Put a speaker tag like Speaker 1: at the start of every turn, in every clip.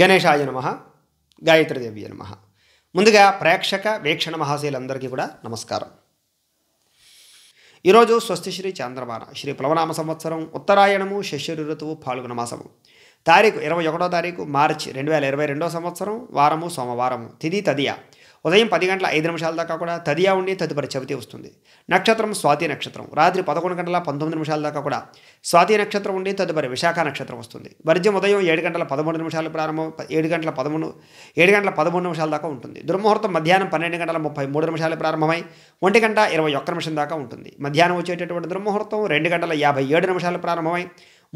Speaker 1: గణేశాయ నమ గాయత్రిదేవి నమ ముందుగా ప్రేక్షక వీక్షణ మహాశైలందరికీ కూడా నమస్కారం ఈరోజు స్వస్తి శ్రీ చంద్రమాన శ్రీ ప్లవనామ సంవత్సరం ఉత్తరాయణము శిష్యురి ఋతువు పాల్గొన మాసము తారీఖు ఇరవై ఒకటో తారీఖు మార్చి రెండు వేల ఇరవై రెండో సంవత్సరం వారము సోమవారము తిది తదియ ఉదయం పది గంటల ఐదు నిమిషాల దాకా కూడా తదియా ఉండి తదుపరి చవితి వస్తుంది నక్షత్రం స్వాతి నక్షత్రం రాత్రి పదకొండు గంటల పంతొమ్మిది నిమిషాల దాకా కూడా స్వాతి నక్షత్రం ఉండి తదుపరి విశాఖ నక్షత్రం వస్తుంది వర్జం ఉదయం ఏడు గంటల పదమూడు నిమిషాలు ప్రారంభం ఏడు గంటల పదమూడు ఏడు గంటల పదమూడు నిమిషాల దాకా ఉంటుంది దుర్ముహూర్తం మధ్యాహ్నం పన్నెండు గంటల ముప్పై మూడు నిమిషాలు ప్రారంభమై ఒంటి గంట ఇరవై ఒక్క నిమిషం దాకా ఉంటుంది మధ్యాహ్నం వచ్చేటటువంటి దుర్ముహూర్తం రెండు గంటల యాభై ఏడు నిమిషాలు ప్రారంభమై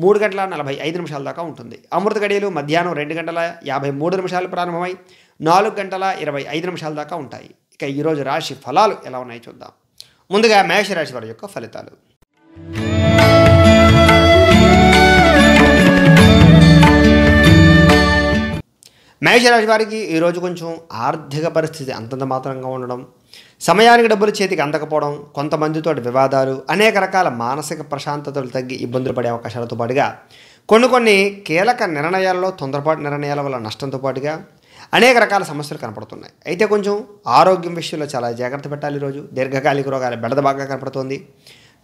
Speaker 1: మూడు గంటల నలభై ఐదు నిమిషాల దాకా ఉంటుంది అమృత గడియలు మధ్యాహ్నం రెండు గంటల యాభై మూడు నిమిషాలు ప్రారంభమై నాలుగు గంటల ఇరవై ఐదు నిమిషాల దాకా ఉంటాయి ఇక ఈరోజు రాశి ఫలాలు ఎలా ఉన్నాయి చూద్దాం ముందుగా మేషరాశి వారి యొక్క ఫలితాలు మేషరాశి వారికి ఈరోజు కొంచెం ఆర్థిక పరిస్థితి అంతంత మాత్రంగా ఉండడం సమయానికి డబ్బులు చేతికి అందకపోవడం కొంతమందితో వివాదాలు అనేక రకాల మానసిక ప్రశాంతతలు తగ్గి ఇబ్బందులు పడే అవకాశాలతో పాటుగా కొన్ని కొన్ని కీలక నిర్ణయాల్లో తొందరపాటు నిర్ణయాల వల్ల నష్టంతో పాటుగా అనేక రకాల సమస్యలు కనపడుతున్నాయి అయితే కొంచెం ఆరోగ్యం విషయంలో చాలా జాగ్రత్త పెట్టాలి ఈరోజు దీర్ఘకాలిక రోగాల బెడద బాగా కనపడుతోంది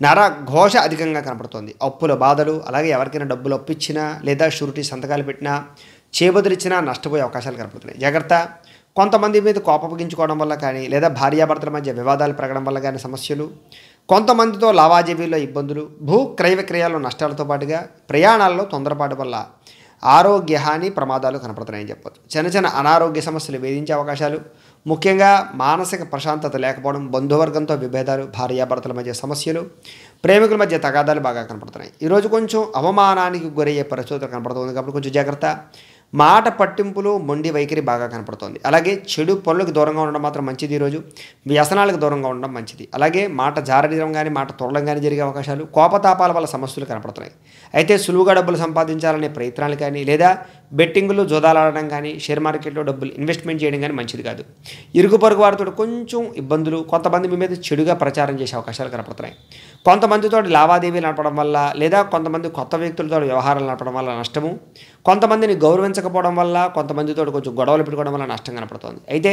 Speaker 1: నర ఘోష అధికంగా కనపడుతోంది అప్పుల బాధలు అలాగే ఎవరికైనా డబ్బులు అప్పిచ్చినా లేదా షూరిటీ సంతకాలు పెట్టినా చేబదులిచ్చినా నష్టపోయే అవకాశాలు కనపడుతున్నాయి జాగ్రత్త కొంతమంది మీద కోపగించుకోవడం వల్ల కానీ లేదా భార్యాభర్తల మధ్య వివాదాలు పెరగడం వల్ల కానీ సమస్యలు కొంతమందితో లావాదేవీల్లో ఇబ్బందులు భూ క్రయ విక్రయాల్లో నష్టాలతో పాటుగా ప్రయాణాల్లో తొందరపాటు వల్ల ఆరోగ్య హాని ప్రమాదాలు కనపడుతున్నాయని చెప్పవచ్చు చిన్న చిన్న అనారోగ్య సమస్యలు వేధించే అవకాశాలు ముఖ్యంగా మానసిక ప్రశాంతత లేకపోవడం బంధువర్గంతో విభేదాలు భార్యాభర్తల మధ్య సమస్యలు ప్రేమికుల మధ్య తగాదాలు బాగా కనపడుతున్నాయి ఈరోజు కొంచెం అవమానానికి గురయ్యే పరిస్థితులు కనపడుతుంది కాబట్టి కొంచెం జాగ్రత్త మాట పట్టింపులు మొండి వైఖరి బాగా కనపడుతోంది అలాగే చెడు పనులకు దూరంగా ఉండడం మాత్రం మంచిది ఈరోజు వ్యసనాలకు దూరంగా ఉండడం మంచిది అలాగే మాట జారడం కానీ మాట తొరడం కానీ జరిగే అవకాశాలు కోపతాపాల వల్ల సమస్యలు కనపడుతున్నాయి అయితే సులువుగా డబ్బులు సంపాదించాలనే ప్రయత్నాలు కానీ లేదా బెట్టింగులు జోదాలాడడం కానీ షేర్ మార్కెట్లో డబ్బులు ఇన్వెస్ట్మెంట్ చేయడం కానీ మంచిది కాదు ఇరుగు పొరుగు వారితో కొంచెం ఇబ్బందులు కొంతమంది మీ మీద చెడుగా ప్రచారం చేసే అవకాశాలు కనపడుతున్నాయి కొంతమందితో లావాదేవీలు నడపడం వల్ల లేదా కొంతమంది కొత్త వ్యక్తులతో వ్యవహారాలు నడపడం వల్ల నష్టము కొంతమందిని గౌరవించకపోవడం వల్ల కొంతమందితో కొంచెం గొడవలు పెట్టుకోవడం వల్ల నష్టం కనపడుతుంది అయితే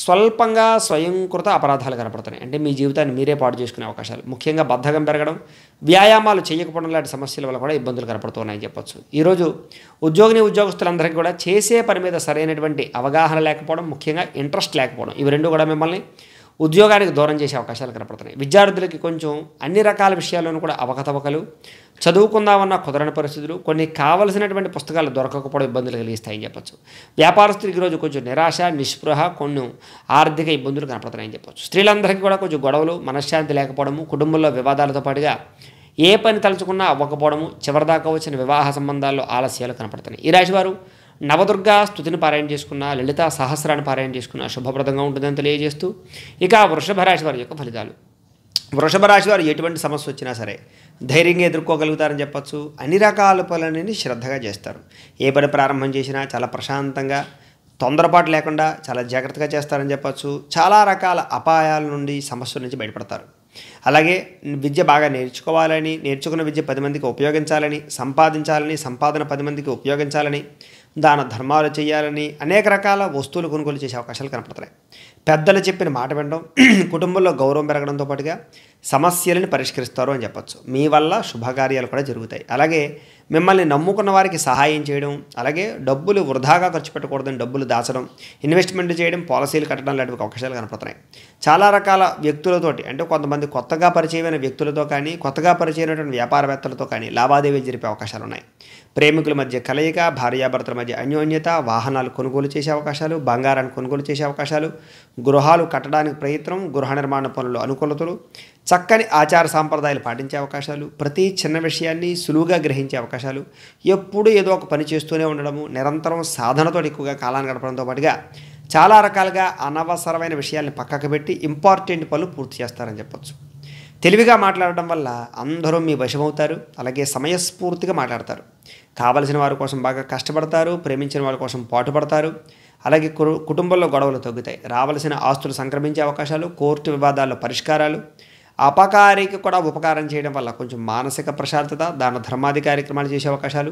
Speaker 1: స్వల్పంగా స్వయంకృత అపరాధాలు కనపడుతున్నాయి అంటే మీ జీవితాన్ని మీరే పాటు చేసుకునే అవకాశాలు ముఖ్యంగా బద్ధకం పెరగడం వ్యాయామాలు చేయకపోవడం లాంటి సమస్యల వల్ల కూడా ఇబ్బందులు కనపడుతున్నాయని చెప్పొచ్చు ఈరోజు ఉద్యోగిని ఉద్యోగస్తులందరికీ కూడా చేసే పని మీద సరైనటువంటి అవగాహన లేకపోవడం ముఖ్యంగా ఇంట్రెస్ట్ లేకపోవడం ఇవి రెండు కూడా మిమ్మల్ని ఉద్యోగానికి దూరం చేసే అవకాశాలు కనపడుతున్నాయి విద్యార్థులకి కొంచెం అన్ని రకాల విషయాల్లోనూ కూడా అవకతవకలు చదువుకుందామన్న కుదరని పరిస్థితులు కొన్ని కావలసినటువంటి పుస్తకాలు దొరకకపోవడం ఇబ్బందులు కలిగిస్తాయని చెప్పొచ్చు వ్యాపారస్తులకి ఈరోజు కొంచెం నిరాశ నిస్పృహ కొన్ని ఆర్థిక ఇబ్బందులు కనపడుతున్నాయని చెప్పొచ్చు స్త్రీలందరికీ కూడా కొంచెం గొడవలు మనశ్శాంతి లేకపోవడము కుటుంబంలో వివాదాలతో పాటుగా ఏ పని తలుచుకున్నా అవ్వకపోవడము చివరిదాకా వచ్చిన వివాహ సంబంధాల్లో ఆలస్యాలు కనపడుతున్నాయి ఈ రాశివారు నవదుర్గా స్థుతిని పారాయణ చేసుకున్న లలిత సహస్రాన్ని పారాయణ చేసుకున్న శుభప్రదంగా ఉంటుందని తెలియజేస్తూ ఇక వృషభ రాశి వారి యొక్క ఫలితాలు వృషభ రాశి వారు ఎటువంటి సమస్య వచ్చినా సరే ధైర్యంగా ఎదుర్కోగలుగుతారని చెప్పచ్చు అన్ని రకాల పనులని శ్రద్ధగా చేస్తారు ఏ పని ప్రారంభం చేసినా చాలా ప్రశాంతంగా తొందరపాటు లేకుండా చాలా జాగ్రత్తగా చేస్తారని చెప్పచ్చు చాలా రకాల అపాయాల నుండి సమస్యల నుంచి బయటపడతారు అలాగే విద్య బాగా నేర్చుకోవాలని నేర్చుకున్న విద్య పది మందికి ఉపయోగించాలని సంపాదించాలని సంపాదన పది మందికి ఉపయోగించాలని దాన ధర్మాలు చేయాలని అనేక రకాల వస్తువులు కొనుగోలు చేసే అవకాశాలు కనపడతాయి పెద్దలు చెప్పిన మాట వినడం కుటుంబంలో గౌరవం పెరగడంతో పాటుగా సమస్యలను పరిష్కరిస్తారు అని చెప్పచ్చు మీ వల్ల శుభకార్యాలు కూడా జరుగుతాయి అలాగే మిమ్మల్ని నమ్ముకున్న వారికి సహాయం చేయడం అలాగే డబ్బులు వృధాగా ఖర్చు పెట్టకూడదని డబ్బులు దాచడం ఇన్వెస్ట్మెంట్ చేయడం పాలసీలు కట్టడం లాంటివి అవకాశాలు కనపడుతున్నాయి చాలా రకాల వ్యక్తులతోటి అంటే కొంతమంది కొత్తగా పరిచయమైన వ్యక్తులతో కానీ కొత్తగా పరిచయమైనటువంటి వ్యాపారవేత్తలతో కానీ లావాదేవీలు జరిపే అవకాశాలు ఉన్నాయి ప్రేమికుల మధ్య కలయిక భార్యాభర్తల మధ్య అన్యోన్యత వాహనాలు కొనుగోలు చేసే అవకాశాలు బంగారాన్ని కొనుగోలు చేసే అవకాశాలు గృహాలు కట్టడానికి ప్రయత్నం గృహ నిర్మాణ పనులు అనుకూలతలు చక్కని ఆచార సాంప్రదాయాలు పాటించే అవకాశాలు ప్రతి చిన్న విషయాన్ని సులువుగా గ్రహించే అవకాశాలు ఎప్పుడు ఏదో ఒక పని చేస్తూనే ఉండడము నిరంతరం సాధనతో ఎక్కువగా కాలాన్ని గడపడంతో పాటుగా చాలా రకాలుగా అనవసరమైన విషయాల్ని పక్కకు పెట్టి ఇంపార్టెంట్ పనులు పూర్తి చేస్తారని చెప్పొచ్చు తెలివిగా మాట్లాడడం వల్ల అందరూ మీ వశమవుతారు అలాగే సమయస్ఫూర్తిగా మాట్లాడతారు కావలసిన వారి కోసం బాగా కష్టపడతారు ప్రేమించిన వారి కోసం పాటుపడతారు అలాగే కుటుంబంలో గొడవలు తగ్గుతాయి రావలసిన ఆస్తులు సంక్రమించే అవకాశాలు కోర్టు వివాదాల్లో పరిష్కారాలు అపకారికి కూడా ఉపకారం చేయడం వల్ల కొంచెం మానసిక ప్రశాంతత దాన ధర్మాది కార్యక్రమాలు చేసే అవకాశాలు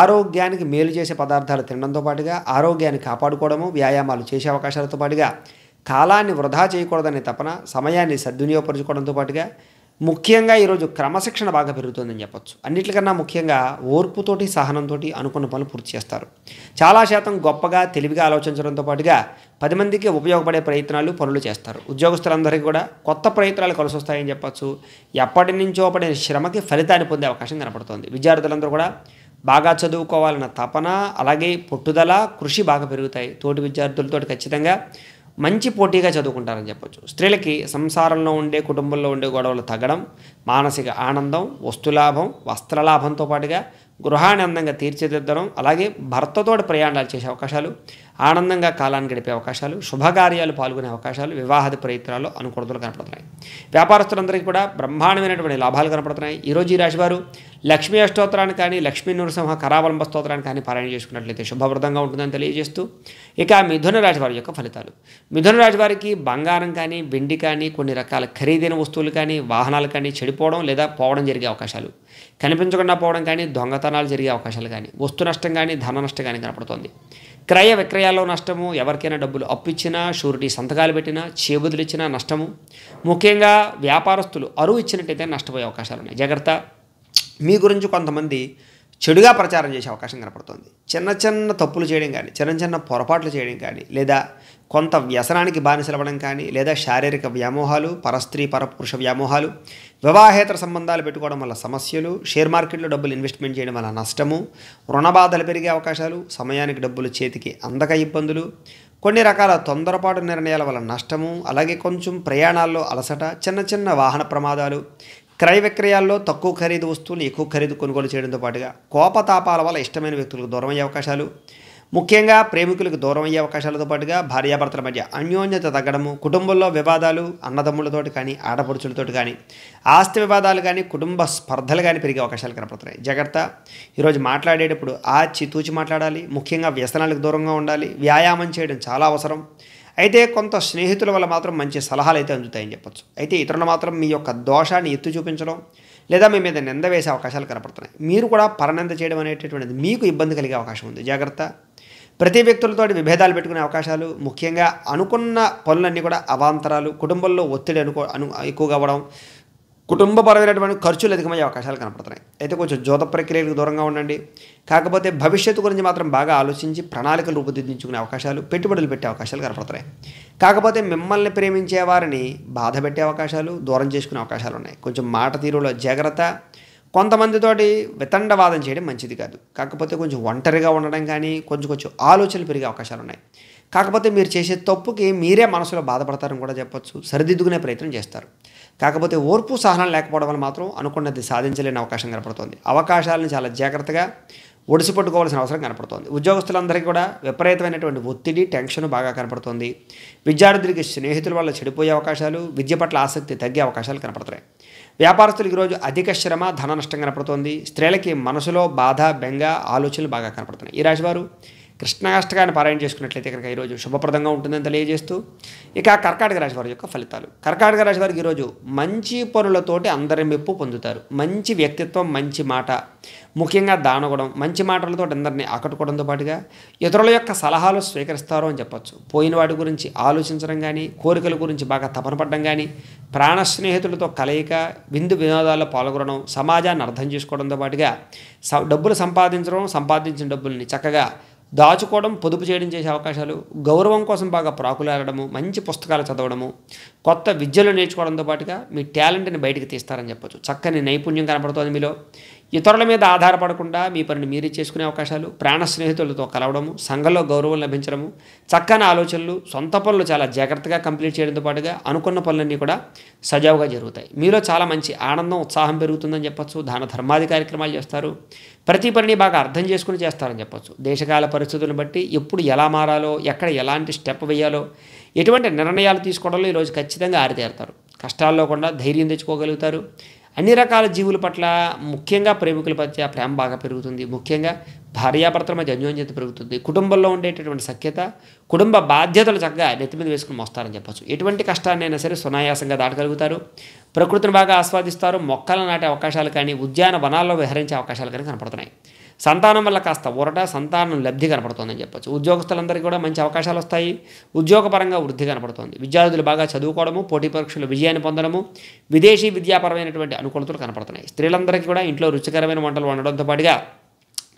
Speaker 1: ఆరోగ్యానికి మేలు చేసే పదార్థాలు తినడంతో పాటుగా ఆరోగ్యాన్ని కాపాడుకోవడము వ్యాయామాలు చేసే అవకాశాలతో పాటుగా కాలాన్ని వృధా చేయకూడదనే తపన సమయాన్ని సద్వినియోగపరచుకోవడంతో పాటుగా ముఖ్యంగా ఈరోజు క్రమశిక్షణ బాగా పెరుగుతుందని చెప్పొచ్చు అన్నిటికన్నా ముఖ్యంగా ఓర్పుతోటి సహనంతో అనుకున్న పనులు పూర్తి చేస్తారు చాలా శాతం గొప్పగా తెలివిగా ఆలోచించడంతో పాటుగా పది మందికి ఉపయోగపడే ప్రయత్నాలు పనులు చేస్తారు ఉద్యోగస్తులందరికీ కూడా కొత్త ప్రయత్నాలు కలిసి వస్తాయని చెప్పచ్చు ఎప్పటి నుంచో పడిన శ్రమకి ఫలితాన్ని పొందే అవకాశం కనపడుతుంది విద్యార్థులందరూ కూడా బాగా చదువుకోవాలన్న తపన అలాగే పట్టుదల కృషి బాగా పెరుగుతాయి తోటి విద్యార్థులతో ఖచ్చితంగా మంచి పోటీగా చదువుకుంటారని చెప్పొచ్చు స్త్రీలకి సంసారంలో ఉండే కుటుంబంలో ఉండే గొడవలు తగ్గడం మానసిక ఆనందం వస్తులాభం వస్త్రలాభంతో పాటుగా గృహాన్ని అందంగా తీర్చిదిద్దడం అలాగే భర్తతోటి ప్రయాణాలు చేసే అవకాశాలు ఆనందంగా కాలాన్ని గడిపే అవకాశాలు శుభకార్యాలు పాల్గొనే అవకాశాలు వివాహాది ప్రయత్నాలు అనుకూలతలు కనపడుతున్నాయి వ్యాపారస్తులందరికీ కూడా బ్రహ్మాండమైనటువంటి లాభాలు కనపడుతున్నాయి ఈరోజు ఈ రాశివారు లక్ష్మీ అష్టోత్తరాన్ని కానీ లక్ష్మీ నృసింహ కరావలంబ స్తోత్రాన్ని కానీ పారాయణ చేసుకున్నట్లయితే శుభవృద్ధంగా ఉంటుందని తెలియజేస్తూ ఇక మిథున రాశివారి యొక్క ఫలితాలు మిథున రాశివారికి బంగారం కానీ వెండి కానీ కొన్ని రకాల ఖరీదైన వస్తువులు కానీ వాహనాలు కానీ చెడిపోవడం లేదా పోవడం జరిగే అవకాశాలు కనిపించకుండా పోవడం కానీ దొంగతనాలు జరిగే అవకాశాలు కానీ వస్తు నష్టం కానీ ధన నష్టం కానీ కనపడుతోంది క్రయ విక్రయాల్లో నష్టము ఎవరికైనా డబ్బులు అప్పిచ్చినా షూరిటీ సంతకాలు పెట్టినా చేబుదులు ఇచ్చినా నష్టము ముఖ్యంగా వ్యాపారస్తులు అరువు ఇచ్చినట్టయితే నష్టపోయే అవకాశాలు ఉన్నాయి జాగ్రత్త మీ గురించి కొంతమంది చెడుగా ప్రచారం చేసే అవకాశం కనపడుతుంది చిన్న చిన్న తప్పులు చేయడం కానీ చిన్న చిన్న పొరపాట్లు చేయడం కానీ లేదా కొంత వ్యసనానికి బానిసలవడం కానీ లేదా శారీరక వ్యామోహాలు పరస్త్రీ పరపురుష వ్యామోహాలు వివాహేతర సంబంధాలు పెట్టుకోవడం వల్ల సమస్యలు షేర్ మార్కెట్లో డబ్బులు ఇన్వెస్ట్మెంట్ చేయడం వల్ల నష్టము రుణ బాధలు పెరిగే అవకాశాలు సమయానికి డబ్బులు చేతికి అందక ఇబ్బందులు కొన్ని రకాల తొందరపాటు నిర్ణయాల వల్ల నష్టము అలాగే కొంచెం ప్రయాణాల్లో అలసట చిన్న చిన్న వాహన ప్రమాదాలు క్రయ విక్రయాల్లో తక్కువ ఖరీదు వస్తువులు ఎక్కువ ఖరీదు కొనుగోలు చేయడంతో పాటుగా కోపతాపాల వల్ల ఇష్టమైన వ్యక్తులకు దూరం అయ్యే అవకాశాలు ముఖ్యంగా ప్రేమికులకు దూరం అయ్యే అవకాశాలతో పాటుగా భార్యాభర్తల మధ్య అన్యోన్యత తగ్గడము కుటుంబంలో వివాదాలు అన్నదమ్ములతోటి కానీ ఆడపడుచులతోటి కానీ ఆస్తి వివాదాలు కానీ కుటుంబ స్పర్ధలు కానీ పెరిగే అవకాశాలు కనపడుతున్నాయి జాగ్రత్త ఈరోజు మాట్లాడేటప్పుడు ఆచి తూచి మాట్లాడాలి ముఖ్యంగా వ్యసనాలకు దూరంగా ఉండాలి వ్యాయామం చేయడం చాలా అవసరం అయితే కొంత స్నేహితుల వల్ల మాత్రం మంచి సలహాలు అయితే అందుతాయని చెప్పొచ్చు అయితే ఇతరులు మాత్రం మీ యొక్క దోషాన్ని ఎత్తు చూపించడం లేదా మీ మీద నింద వేసే అవకాశాలు కనపడుతున్నాయి మీరు కూడా పరనింద చేయడం అనేటటువంటిది మీకు ఇబ్బంది కలిగే అవకాశం ఉంది జాగ్రత్త ప్రతి వ్యక్తులతో విభేదాలు పెట్టుకునే అవకాశాలు ముఖ్యంగా అనుకున్న పనులన్నీ కూడా అవాంతరాలు కుటుంబంలో ఒత్తిడి అనుకో అను ఎక్కువగా అవ్వడం కుటుంబపరమైనటువంటి ఖర్చులు అధికమయ్యే అవకాశాలు కనపడుతున్నాయి అయితే కొంచెం జోత ప్రక్రియలకు దూరంగా ఉండండి కాకపోతే భవిష్యత్తు గురించి మాత్రం బాగా ఆలోచించి ప్రణాళికలు రూపుదిద్దించుకునే అవకాశాలు పెట్టుబడులు పెట్టే అవకాశాలు కనపడుతున్నాయి కాకపోతే మిమ్మల్ని ప్రేమించే వారిని బాధ పెట్టే అవకాశాలు దూరం చేసుకునే అవకాశాలు ఉన్నాయి కొంచెం మాట తీరులో జాగ్రత్త కొంతమందితోటి వితండవాదం చేయడం మంచిది కాదు కాకపోతే కొంచెం ఒంటరిగా ఉండడం కానీ కొంచెం కొంచెం ఆలోచనలు పెరిగే అవకాశాలు ఉన్నాయి కాకపోతే మీరు చేసే తప్పుకి మీరే మనసులో బాధపడతారని కూడా చెప్పొచ్చు సరిదిద్దుకునే ప్రయత్నం చేస్తారు కాకపోతే ఓర్పు సహనం లేకపోవడం వల్ల మాత్రం అనుకున్నది సాధించలేని అవకాశం కనపడుతుంది అవకాశాలను చాలా జాగ్రత్తగా ఒడిసి పట్టుకోవాల్సిన అవసరం కనపడుతుంది ఉద్యోగస్తులందరికీ కూడా విపరీతమైనటువంటి ఒత్తిడి టెన్షన్ బాగా కనపడుతుంది విద్యార్థులకి స్నేహితుల వల్ల చెడిపోయే అవకాశాలు విద్య పట్ల ఆసక్తి తగ్గే అవకాశాలు కనపడుతున్నాయి వ్యాపారస్తులకి ఈరోజు అధిక శ్రమ ధన నష్టం కనపడుతుంది స్త్రీలకి మనసులో బాధ బెంగ ఆలోచనలు బాగా కనపడుతున్నాయి ఈ రాశివారు కృష్ణాష్టకాన్ని పారాయణ చేసుకున్నట్లయితే కనుక ఈరోజు శుభప్రదంగా ఉంటుందని తెలియజేస్తూ ఇక కర్కాటక రాశి వారి యొక్క ఫలితాలు కర్కాటక రాశి వారికి ఈరోజు మంచి పనులతోటి అందరి మెప్పు పొందుతారు మంచి వ్యక్తిత్వం మంచి మాట ముఖ్యంగా దానగడం మంచి మాటలతో అందరినీ ఆకట్టుకోవడంతో పాటుగా ఇతరుల యొక్క సలహాలు స్వీకరిస్తారు అని చెప్పొచ్చు పోయిన వాటి గురించి ఆలోచించడం కానీ కోరికల గురించి బాగా తపన పడడం కానీ ప్రాణ స్నేహితులతో కలయిక విందు వినోదాల్లో పాల్గొనడం సమాజాన్ని అర్థం చేసుకోవడంతో పాటుగా డబ్బులు సంపాదించడం సంపాదించిన డబ్బుల్ని చక్కగా దాచుకోవడం పొదుపు చేయడం చేసే అవకాశాలు గౌరవం కోసం బాగా ప్రాకులాడడము మంచి పుస్తకాలు చదవడము కొత్త విద్యలు నేర్చుకోవడంతో పాటుగా మీ టాలెంట్ని బయటకు తీస్తారని చెప్పొచ్చు చక్కని నైపుణ్యం కనపడుతుంది మీలో ఇతరుల మీద ఆధారపడకుండా మీ పనిని మీరే చేసుకునే అవకాశాలు ప్రాణ స్నేహితులతో కలవడము సంఘంలో గౌరవం లభించడము చక్కని ఆలోచనలు సొంత పనులు చాలా జాగ్రత్తగా కంప్లీట్ చేయడంతో పాటుగా అనుకున్న పనులన్నీ కూడా సజావుగా జరుగుతాయి మీలో చాలా మంచి ఆనందం ఉత్సాహం పెరుగుతుందని చెప్పొచ్చు దాన ధర్మాది కార్యక్రమాలు చేస్తారు ప్రతి పనిని బాగా అర్థం చేసుకుని చేస్తారని చెప్పొచ్చు దేశకాల పరిస్థితులను బట్టి ఎప్పుడు ఎలా మారాలో ఎక్కడ ఎలాంటి స్టెప్ వేయాలో ఎటువంటి నిర్ణయాలు తీసుకోవడంలో ఈరోజు ఖచ్చితంగా ఆరితేరుతారు కష్టాల్లో కూడా ధైర్యం తెచ్చుకోగలుగుతారు అన్ని రకాల జీవుల పట్ల ముఖ్యంగా ప్రేమికుల మధ్య ప్రేమ బాగా పెరుగుతుంది ముఖ్యంగా భార్యాభర్తల మధ్య అన్యోన్యత పెరుగుతుంది కుటుంబంలో ఉండేటటువంటి సఖ్యత కుటుంబ బాధ్యతలు చక్కగా నెత్తి మీద వేసుకుని మోస్తారని చెప్పచ్చు ఎటువంటి కష్టాన్నైనా సరే సునాయాసంగా దాటగలుగుతారు ప్రకృతిని బాగా ఆస్వాదిస్తారు మొక్కలు నాటే అవకాశాలు కానీ ఉద్యాన వనాల్లో విహరించే అవకాశాలు కానీ కనపడుతున్నాయి సంతానం వల్ల కాస్త ఊరట సంతానం లబ్ధి కనపడుతుందని చెప్పొచ్చు ఉద్యోగస్తులందరికీ కూడా మంచి అవకాశాలు వస్తాయి ఉద్యోగపరంగా వృద్ధి కనపడుతుంది విద్యార్థులు బాగా చదువుకోవడము పోటీ పరీక్షలు విజయాన్ని పొందడము విదేశీ విద్యాపరమైనటువంటి అనుకూలతలు కనపడుతున్నాయి స్త్రీలందరికీ కూడా ఇంట్లో రుచికరమైన వంటలు వండడంతో పాటుగా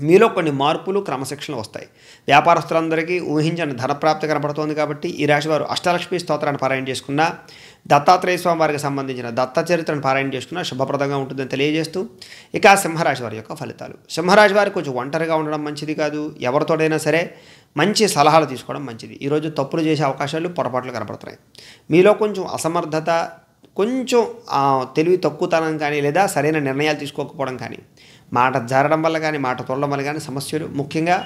Speaker 1: మీలో కొన్ని మార్పులు క్రమశిక్షణలు వస్తాయి వ్యాపారస్తులందరికీ ఊహించిన ధనప్రాప్తి కనపడుతోంది కాబట్టి ఈ రాశి వారు అష్టలక్ష్మి స్తోత్రాన్ని పారాయణ చేసుకున్న దత్తాత్రేయ స్వామి వారికి సంబంధించిన దత్త చరిత్రను పారాయణ చేసుకున్న శుభప్రదంగా ఉంటుందని తెలియజేస్తూ ఇక సింహరాశి వారి యొక్క ఫలితాలు సింహరాశి వారి కొంచెం ఒంటరిగా ఉండడం మంచిది కాదు ఎవరితోడైనా సరే మంచి సలహాలు తీసుకోవడం మంచిది ఈరోజు తప్పులు చేసే అవకాశాలు పొరపాట్లు కనపడుతున్నాయి మీలో కొంచెం అసమర్థత కొంచెం తెలివి తక్కువతనం కానీ లేదా సరైన నిర్ణయాలు తీసుకోకపోవడం కానీ మాట జారడం వల్ల కానీ మాట తోడడం వల్ల కానీ సమస్యలు ముఖ్యంగా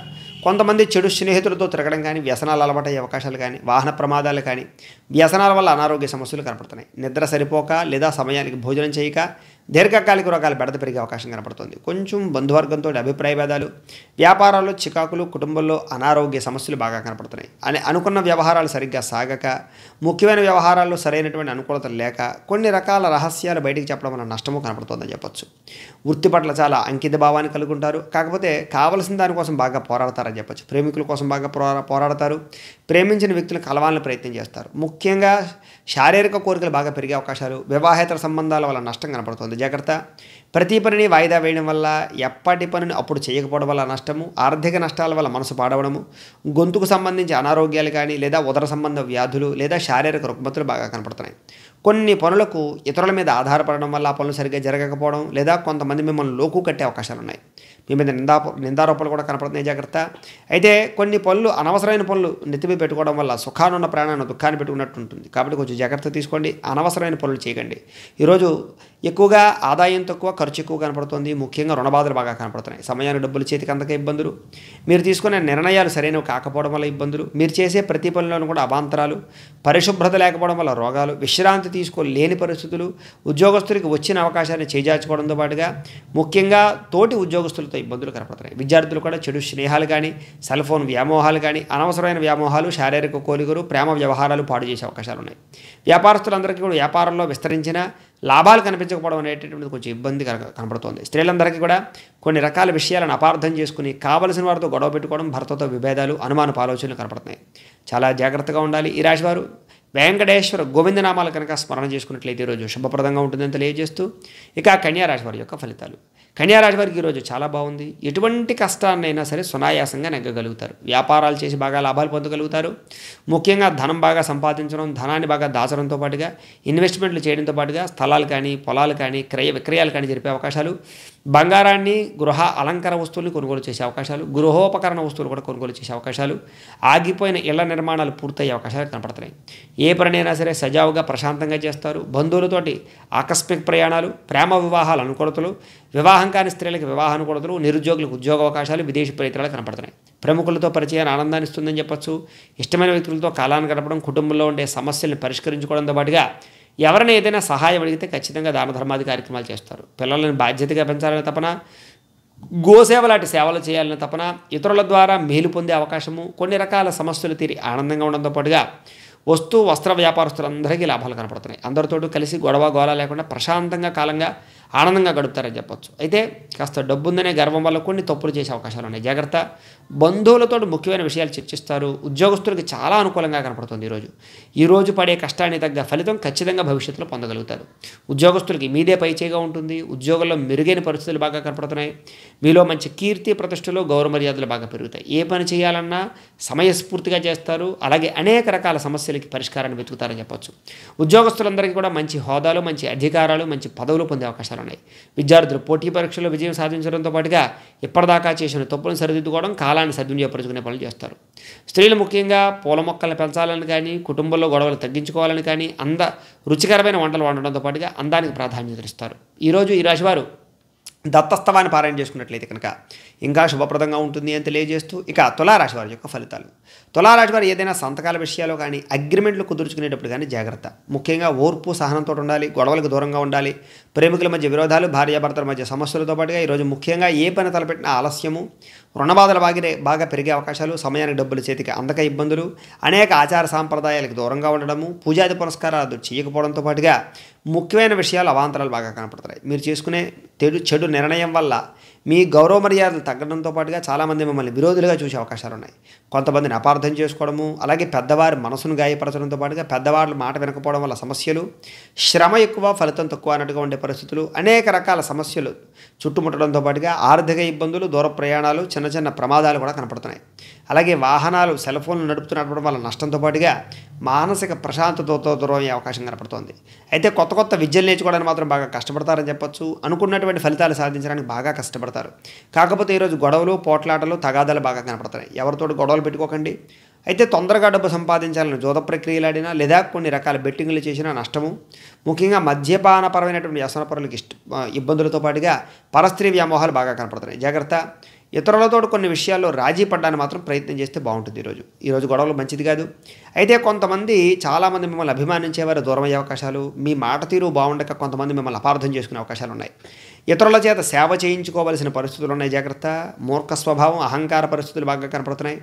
Speaker 1: కొంతమంది చెడు స్నేహితులతో తిరగడం కానీ వ్యసనాలు అలవాటయ్యే అవకాశాలు కానీ వాహన ప్రమాదాలు కానీ వ్యసనాల వల్ల అనారోగ్య సమస్యలు కనపడుతున్నాయి నిద్ర సరిపోక లేదా సమయానికి భోజనం చేయక దీర్ఘకాలిక రోగాలు బెడద పెరిగే అవకాశం కనపడుతుంది కొంచెం బంధువర్గంతో అభిప్రాయ భేదాలు వ్యాపారాల్లో చికాకులు కుటుంబంలో అనారోగ్య సమస్యలు బాగా కనపడుతున్నాయి అని అనుకున్న వ్యవహారాలు సరిగ్గా సాగక ముఖ్యమైన వ్యవహారాల్లో సరైనటువంటి అనుకూలత లేక కొన్ని రకాల రహస్యాలు బయటికి చెప్పడం వల్ల నష్టము కనపడుతుందని చెప్పొచ్చు వృత్తి పట్ల చాలా అంకిత భావాన్ని కలుగుంటారు కాకపోతే కావలసిన దానికోసం బాగా పోరాడతారని చెప్పొచ్చు ప్రేమికుల కోసం బాగా పోరా పోరాడతారు ప్రేమించిన వ్యక్తులు కలవాలని ప్రయత్నం చేస్తారు ముఖ్యంగా శారీరక కోరికలు బాగా పెరిగే అవకాశాలు వివాహేతర సంబంధాల వల్ల నష్టం కనపడుతుంది జాగ్రత్త ప్రతి పనిని వాయిదా వేయడం వల్ల ఎప్పటి పనిని అప్పుడు చేయకపోవడం వల్ల నష్టము ఆర్థిక నష్టాల వల్ల మనసు పాడవడము గొంతుకు సంబంధించి అనారోగ్యాలు కానీ లేదా ఉదర సంబంధ వ్యాధులు లేదా శారీరక రుగ్మతులు బాగా కనపడుతున్నాయి కొన్ని పనులకు ఇతరుల మీద ఆధారపడడం వల్ల ఆ పనులు సరిగ్గా జరగకపోవడం లేదా కొంతమంది మిమ్మల్ని లోకు కట్టే అవకాశాలు ఉన్నాయి మీ మీద నిందా నిందారోపణలు కూడా కనపడుతున్నాయి జాగ్రత్త అయితే కొన్ని పనులు అనవసరమైన పనులు నెత్తిపై పెట్టుకోవడం వల్ల సుఖాన్ని ఉన్న ప్రాణాన్ని దుఃఖాన్ని పెట్టుకున్నట్టు ఉంటుంది కాబట్టి కొంచెం జాగ్రత్త తీసుకోండి అనవసరమైన పనులు చేయకండి ఈరోజు ఎక్కువగా ఆదాయం తక్కువ ఖర్చు ఎక్కువ కనపడుతుంది ముఖ్యంగా రుణబాధలు బాగా కనపడుతున్నాయి సమయానికి డబ్బులు చేతికి అందక ఇబ్బందులు మీరు తీసుకునే నిర్ణయాలు సరైనవి కాకపోవడం వల్ల ఇబ్బందులు మీరు చేసే ప్రతి పనిలోనూ కూడా అవాంతరాలు పరిశుభ్రత లేకపోవడం వల్ల రోగాలు విశ్రాంతి తీసుకోలేని పరిస్థితులు ఉద్యోగస్తులకి వచ్చిన అవకాశాన్ని చేజార్చుకోవడంతో పాటుగా ముఖ్యంగా తోటి ఉద్యోగస్తులతో ఇబ్బందులు కనపడుతున్నాయి విద్యార్థులు కూడా చెడు స్నేహాలు కానీ సెల్ ఫోన్ వ్యామోహాలు కానీ అనవసరమైన వ్యామోహాలు శారీరక కోలికలు ప్రేమ వ్యవహారాలు పాడు చేసే అవకాశాలు ఉన్నాయి వ్యాపారస్తులందరికీ కూడా వ్యాపారంలో విస్తరించిన లాభాలు కనిపించకపోవడం అనేటటువంటిది కొంచెం ఇబ్బంది కనపడుతోంది స్త్రీలందరికీ కూడా కొన్ని రకాల విషయాలను అపార్థం చేసుకుని కావలసిన వారితో గొడవ పెట్టుకోవడం భర్తతో విభేదాలు అనుమానపు ఆలోచనలు కనపడుతున్నాయి చాలా జాగ్రత్తగా ఉండాలి ఈ రాశివారు వెంకటేశ్వర గోవిందనామాలు కనుక స్మరణ చేసుకున్నట్లయితే ఈరోజు శుభప్రదంగా ఉంటుందని తెలియజేస్తూ ఇక కన్యా వారి యొక్క ఫలితాలు కన్యారాశి వారికి ఈరోజు చాలా బాగుంది ఎటువంటి కష్టాన్నైనా సరే సునాయాసంగా నెగ్గగలుగుతారు వ్యాపారాలు చేసి బాగా లాభాలు పొందగలుగుతారు ముఖ్యంగా ధనం బాగా సంపాదించడం ధనాన్ని బాగా దాచడంతో పాటుగా ఇన్వెస్ట్మెంట్లు చేయడంతో పాటుగా స్థలాలు కానీ పొలాలు కానీ క్రయ విక్రయాలు కానీ జరిపే అవకాశాలు బంగారాన్ని గృహ అలంకార వస్తువులు కొనుగోలు చేసే అవకాశాలు గృహోపకరణ వస్తువులు కూడా కొనుగోలు చేసే అవకాశాలు ఆగిపోయిన ఇళ్ల నిర్మాణాలు పూర్తయ్యే అవకాశాలు కనపడుతున్నాయి ఏ పనినైనా సరే సజావుగా ప్రశాంతంగా చేస్తారు బంధువులతోటి ఆకస్మిక ప్రయాణాలు ప్రేమ వివాహాలు అనుకూలతలు వివాహం కాని స్త్రీలకు కూడదు నిరుద్యోగులకు ఉద్యోగ అవకాశాలు విదేశీ ప్రయత్నాలు కనపడుతున్నాయి ప్రముఖులతో పరిచయాన్ని ఆనందాన్ని ఇస్తుందని చెప్పొచ్చు ఇష్టమైన వ్యక్తులతో కాలాన్ని గడపడం కుటుంబంలో ఉండే సమస్యలను పరిష్కరించుకోవడంతో పాటుగా ఎవరిని ఏదైనా సహాయం అడిగితే ఖచ్చితంగా దాన ధర్మాది కార్యక్రమాలు చేస్తారు పిల్లలను బాధ్యతగా పెంచాలనే తపన గోసేవ లాంటి సేవలు చేయాలనే తపన ఇతరుల ద్వారా మేలు పొందే అవకాశము కొన్ని రకాల సమస్యలు తీరి ఆనందంగా ఉండడంతో పాటుగా వస్తు వస్త్ర వ్యాపారస్తులందరికీ లాభాలు కనపడుతున్నాయి అందరితోటూ కలిసి గొడవ గోళ లేకుండా ప్రశాంతంగా కాలంగా ఆనందంగా గడుపుతారని చెప్పొచ్చు అయితే కాస్త డబ్బు ఉందనే గర్వం వల్ల కొన్ని తప్పులు చేసే అవకాశాలు ఉన్నాయి జాగ్రత్త బంధువులతో ముఖ్యమైన విషయాలు చర్చిస్తారు ఉద్యోగస్తులకు చాలా అనుకూలంగా కనపడుతుంది ఈరోజు ఈరోజు పడే కష్టానికి తగ్గ ఫలితం ఖచ్చితంగా భవిష్యత్తులో పొందగలుగుతారు ఉద్యోగస్తులకి మీదే పైచేగా ఉంటుంది ఉద్యోగంలో మెరుగైన పరిస్థితులు బాగా కనపడుతున్నాయి మీలో మంచి కీర్తి ప్రతిష్టలు గౌరవ మర్యాదలు బాగా పెరుగుతాయి ఏ పని చేయాలన్నా సమయస్ఫూర్తిగా చేస్తారు అలాగే అనేక రకాల సమస్యలకి పరిష్కారాన్ని వెతుకుతారని చెప్పొచ్చు ఉద్యోగస్తులందరికీ కూడా మంచి హోదాలు మంచి అధికారాలు మంచి పదవులు పొందే అవకాశాలు ఉన్నాయి విద్యార్థులు పోటీ పరీక్షల్లో విజయం సాధించడంతో పాటుగా ఇప్పటిదాకా చేసిన తప్పులను సరిదిద్దుకోవడం కాలాన్ని సద్వినియోగపరచుకునే పనులు చేస్తారు స్త్రీలు ముఖ్యంగా పూల మొక్కలను పెంచాలని కానీ కుటుంబంలో గొడవలు తగ్గించుకోవాలని కానీ అంద రుచికరమైన వంటలు వండడంతో పాటుగా అందానికి ప్రాధాన్యత ఇస్తారు ఈరోజు ఈ రాశివారు దత్తస్తవాన్ని పారాయణ చేసుకున్నట్లయితే కనుక ఇంకా శుభప్రదంగా ఉంటుంది అని తెలియజేస్తూ ఇక తులారాశి వారి యొక్క ఫలితాలు తులారాశి వారు ఏదైనా సంతకాల విషయాలు కానీ అగ్రిమెంట్లు కుదుర్చుకునేటప్పుడు కానీ జాగ్రత్త ముఖ్యంగా ఓర్పు సహనంతో ఉండాలి గొడవలకు దూరంగా ఉండాలి ప్రేమికుల మధ్య విరోధాలు భార్యాభర్తల మధ్య సమస్యలతో పాటుగా ఈరోజు ముఖ్యంగా ఏ పని తలపెట్టిన ఆలస్యము రుణబాధలు బాగిరే బాగా పెరిగే అవకాశాలు సమయానికి డబ్బులు చేతికి అందక ఇబ్బందులు అనేక ఆచార సాంప్రదాయాలకు దూరంగా ఉండడము పూజాది పురస్కారాలు చేయకపోవడంతో పాటుగా ముఖ్యమైన విషయాలు అవాంతరాలు బాగా కనపడతాయి మీరు చేసుకునే తెడు చెడు నిర్ణయం వల్ల మీ గౌరవ మర్యాదలు తగ్గడంతో పాటుగా చాలామంది మిమ్మల్ని విరోధులుగా చూసే అవకాశాలు ఉన్నాయి కొంతమందిని అపార్థం చేసుకోవడము అలాగే పెద్దవారి మనసును గాయపరచడంతో పాటుగా పెద్దవాళ్ళ మాట వినకపోవడం వల్ల సమస్యలు శ్రమ ఎక్కువ ఫలితం తక్కువ అన్నట్టుగా ఉండే పరిస్థితులు అనేక రకాల సమస్యలు చుట్టుముట్టడంతో పాటుగా ఆర్థిక ఇబ్బందులు దూర ప్రయాణాలు చిన్న చిన్న ప్రమాదాలు కూడా కనపడుతున్నాయి అలాగే వాహనాలు సెల్ ఫోన్లు నడుపుతూ నడపడం వల్ల నష్టంతో పాటుగా మానసిక ప్రశాంతతతో దూరం అయ్యే అవకాశం కనపడుతోంది అయితే కొత్త కొత్త విద్యలు నేర్చుకోవడానికి మాత్రం బాగా కష్టపడతారని చెప్పొచ్చు అనుకున్నటువంటి ఫలితాలు సాధించడానికి బాగా కష్టపడతారు కాకపోతే ఈరోజు గొడవలు పోట్లాటలు తగాదాలు బాగా కనపడతాయి ఎవరితోటి గొడవలు పెట్టుకోకండి అయితే తొందరగా డబ్బు సంపాదించాలని జోద ప్రక్రియలాడినా లేదా కొన్ని రకాల బెట్టింగ్లు చేసినా నష్టము ముఖ్యంగా మద్యపానపరమైనటువంటి వ్యసనపరులకు ఇష్ట ఇబ్బందులతో పాటుగా పరస్త్రీ వ్యామోహాలు బాగా కనపడుతున్నాయి జాగ్రత్త ఇతరులతో కొన్ని విషయాల్లో రాజీ పడ్డాన్ని మాత్రం ప్రయత్నం చేస్తే బాగుంటుంది ఈరోజు ఈరోజు గొడవలు మంచిది కాదు అయితే కొంతమంది చాలామంది మిమ్మల్ని అభిమానించేవారు దూరం అయ్యే అవకాశాలు మీ మాట తీరు బాగుండక కొంతమంది మిమ్మల్ని అపార్థం చేసుకునే అవకాశాలు ఉన్నాయి ఇతరుల చేత సేవ చేయించుకోవలసిన పరిస్థితులు ఉన్నాయి జాగ్రత్త మూర్ఖ స్వభావం అహంకార పరిస్థితులు బాగా కనపడుతున్నాయి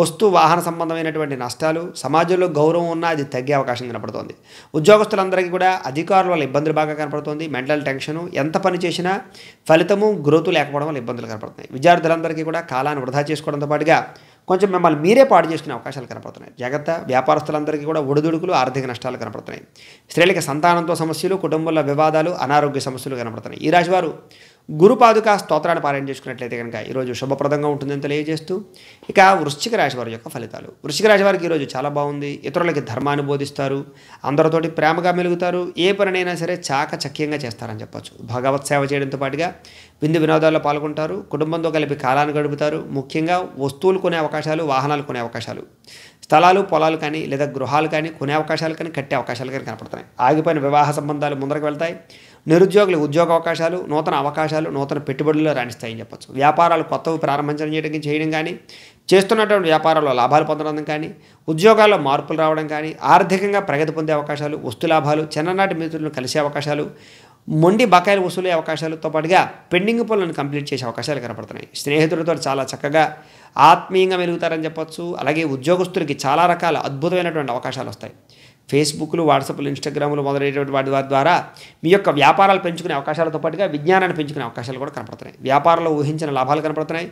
Speaker 1: వస్తు వాహన సంబంధమైనటువంటి నష్టాలు సమాజంలో గౌరవం ఉన్నా అది తగ్గే అవకాశం కనపడుతోంది ఉద్యోగస్తులందరికీ కూడా అధికారుల వల్ల ఇబ్బందులు బాగా కనపడుతోంది మెంటల్ టెన్షను ఎంత పని చేసినా ఫలితము గ్రోతు లేకపోవడం వల్ల ఇబ్బందులు కనపడుతున్నాయి విద్యార్థులందరికీ కూడా కాలాన్ని వృధా చేసుకోవడంతో పాటుగా కొంచెం మిమ్మల్ని మీరే పాడు చేసుకునే అవకాశాలు కనపడుతున్నాయి జాగ్రత్త వ్యాపారస్తులందరికీ కూడా ఒడిదుడుకులు ఆర్థిక నష్టాలు కనపడుతున్నాయి స్త్రీలకి సంతానంతో సమస్యలు కుటుంబంలో వివాదాలు అనారోగ్య సమస్యలు కనపడుతున్నాయి ఈ రాశివారు గురుపాదుక స్తోత్రాన్ని పారాయణ చేసుకున్నట్లయితే కనుక ఈరోజు శుభప్రదంగా ఉంటుందని తెలియజేస్తూ ఇక వృశ్చిక రాశి వారి యొక్క ఫలితాలు వృశ్చిక రాశి వారికి ఈరోజు చాలా బాగుంది ఇతరులకి ధర్మాన్ని బోధిస్తారు అందరితోటి ప్రేమగా మెలుగుతారు ఏ పనినైనా సరే చాకచక్యంగా చేస్తారని చెప్పొచ్చు భగవత్ సేవ చేయడంతో పాటుగా విందు వినోదాల్లో పాల్గొంటారు కుటుంబంతో కలిపి కాలాన్ని గడుపుతారు ముఖ్యంగా వస్తువులు కొనే అవకాశాలు వాహనాలు కొనే అవకాశాలు స్థలాలు పొలాలు కానీ లేదా గృహాలు కానీ కొనే అవకాశాలు కానీ కట్టే అవకాశాలు కానీ కనపడతాయి ఆగిపోయిన వివాహ సంబంధాలు ముందరకు వెళ్తాయి నిరుద్యోగులు ఉద్యోగ అవకాశాలు నూతన అవకాశాలు నూతన పెట్టుబడుల్లో రాణిస్తాయని చెప్పచ్చు వ్యాపారాలు కొత్తవి ప్రారంభించడం చేయడం చేయడం కానీ చేస్తున్నటువంటి వ్యాపారాల్లో లాభాలు పొందడం కానీ ఉద్యోగాల్లో మార్పులు రావడం కానీ ఆర్థికంగా ప్రగతి పొందే అవకాశాలు వస్తు లాభాలు చిన్ననాటి మిత్రులను కలిసే అవకాశాలు మొండి బకాయిలు వసూలే అవకాశాలతో పాటుగా పెండింగ్ పనులను కంప్లీట్ చేసే అవకాశాలు కనపడుతున్నాయి స్నేహితులతో చాలా చక్కగా ఆత్మీయంగా వెలుగుతారని చెప్పొచ్చు అలాగే ఉద్యోగస్తులకి చాలా రకాల అద్భుతమైనటువంటి అవకాశాలు వస్తాయి ఫేస్బుక్లు వాట్సాప్లు ఇన్స్టాగ్రామ్లు మొదలైనటువంటి వాటి వారి ద్వారా మీ యొక్క వ్యాపారాలు పెంచుకునే అవకాశాలతో పాటుగా విజ్ఞానాన్ని పెంచుకునే అవకాశాలు కూడా కనపడుతున్నాయి వ్యాపారంలో ఊహించిన లాభాలు కనపడుతున్నాయి